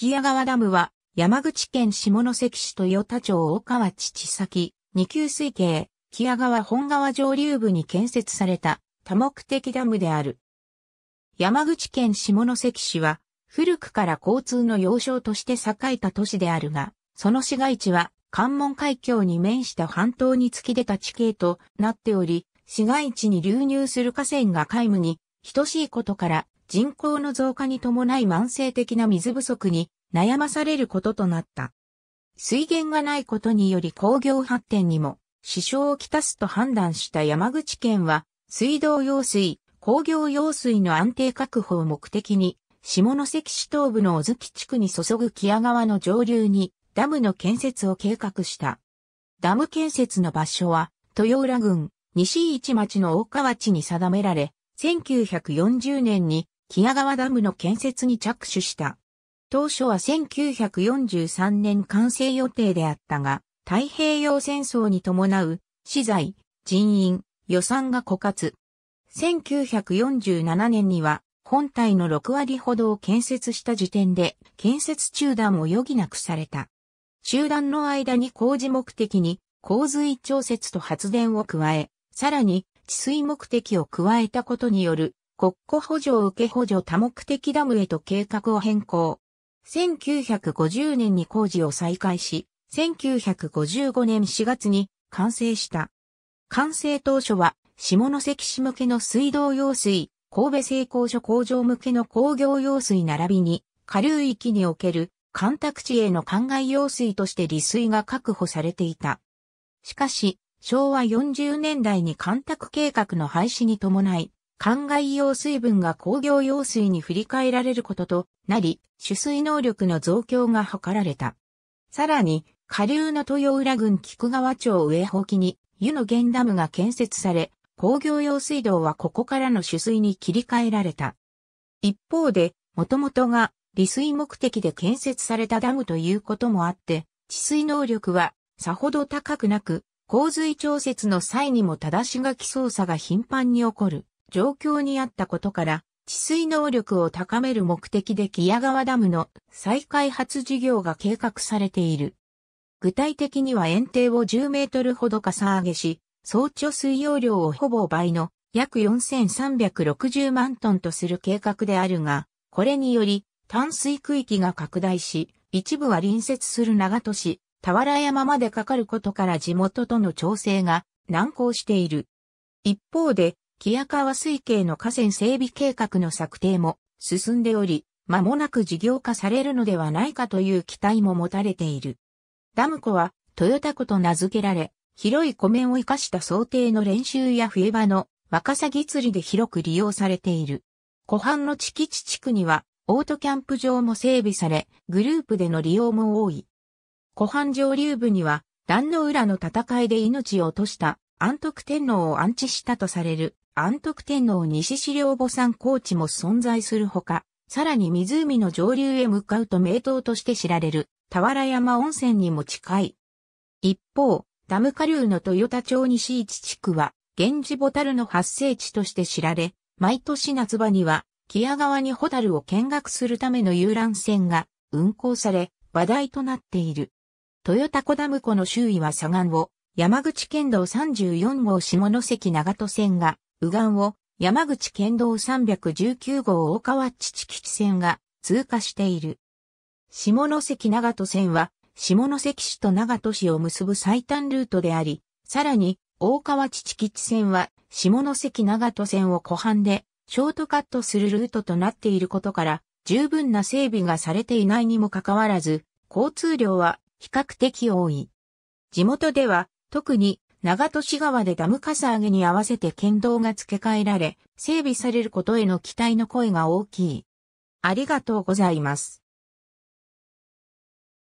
木屋川ダムは、山口県下関市豊田町大川地地先、二級水系、木屋川本川上流部に建設された多目的ダムである。山口県下関市は、古くから交通の要衝として栄えた都市であるが、その市街地は関門海峡に面した半島に突き出た地形となっており、市街地に流入する河川が皆無に等しいことから人口の増加に伴い慢性的な水不足に悩まされることとなった。水源がないことにより工業発展にも支障をきたすと判断した山口県は、水道用水、工業用水の安定確保を目的に、下関市東部の小月地区に注ぐ木屋川の上流にダムの建設を計画した。ダム建設の場所は、豊浦郡西市町の大川地に定められ、1940年に木屋川ダムの建設に着手した。当初は1943年完成予定であったが、太平洋戦争に伴う資材、人員、予算が枯渇。1947年には本体の6割ほどを建設した時点で建設中断を余儀なくされた。中断の間に工事目的に洪水調節と発電を加え、さらに治水目的を加えたことによる国庫補助を受け補助多目的ダムへと計画を変更。1950年に工事を再開し、1955年4月に完成した。完成当初は下関市向けの水道用水、神戸製鋼所工場向けの工業用水並びに、下流域における干拓地への灌漑用水として利水が確保されていた。しかし、昭和40年代に干拓計画の廃止に伴い、灌漑用水分が工業用水に振り替えられることとなり、取水能力の増強が図られた。さらに、下流の豊浦郡菊川町上保木に湯の源ダムが建設され、工業用水道はここからの取水に切り替えられた。一方で、もともとが利水目的で建設されたダムということもあって、治水能力はさほど高くなく、洪水調節の際にも正し書き操作が頻繁に起こる状況にあったことから、治水能力を高める目的で木屋川ダムの再開発事業が計画されている。具体的には園庭を10メートルほどかさ上げし、総貯水容量をほぼ倍の約4360万トンとする計画であるが、これにより、淡水区域が拡大し、一部は隣接する長戸市、田原山までかかることから地元との調整が難航している。一方で、木屋川水系の河川整備計画の策定も進んでおり、間もなく事業化されるのではないかという期待も持たれている。ダム湖は、豊田湖と名付けられ、広い湖面を生かした想定の練習や冬場のワカサギ釣りで広く利用されている。湖畔の地基地地区には、オートキャンプ場も整備され、グループでの利用も多い。湖畔上流部には、壇の浦の戦いで命を落とした安徳天皇を安置したとされる安徳天皇西資料墓山高地も存在するほか、さらに湖の上流へ向かうと名湯として知られる、田原山温泉にも近い。一方、ダム下流の豊田町西市地区は、源氏ボタルの発生地として知られ、毎年夏場には、木屋川にホタルを見学するための遊覧船が運航され、話題となっている。豊田小ダム湖の周囲は左岸を、山口県道34号下関長門線が右岸を山口県道319号大川地基地線が通過している。下関長門線は下関市と長門市を結ぶ最短ルートであり、さらに大川地基地線は下関長門線を湖畔でショートカットするルートとなっていることから十分な整備がされていないにもかかわらず、交通量は比較的多い。地元では特に長門市川でダムかさ上げに合わせて県道が付け替えられ、整備されることへの期待の声が大きい。ありがとうございます。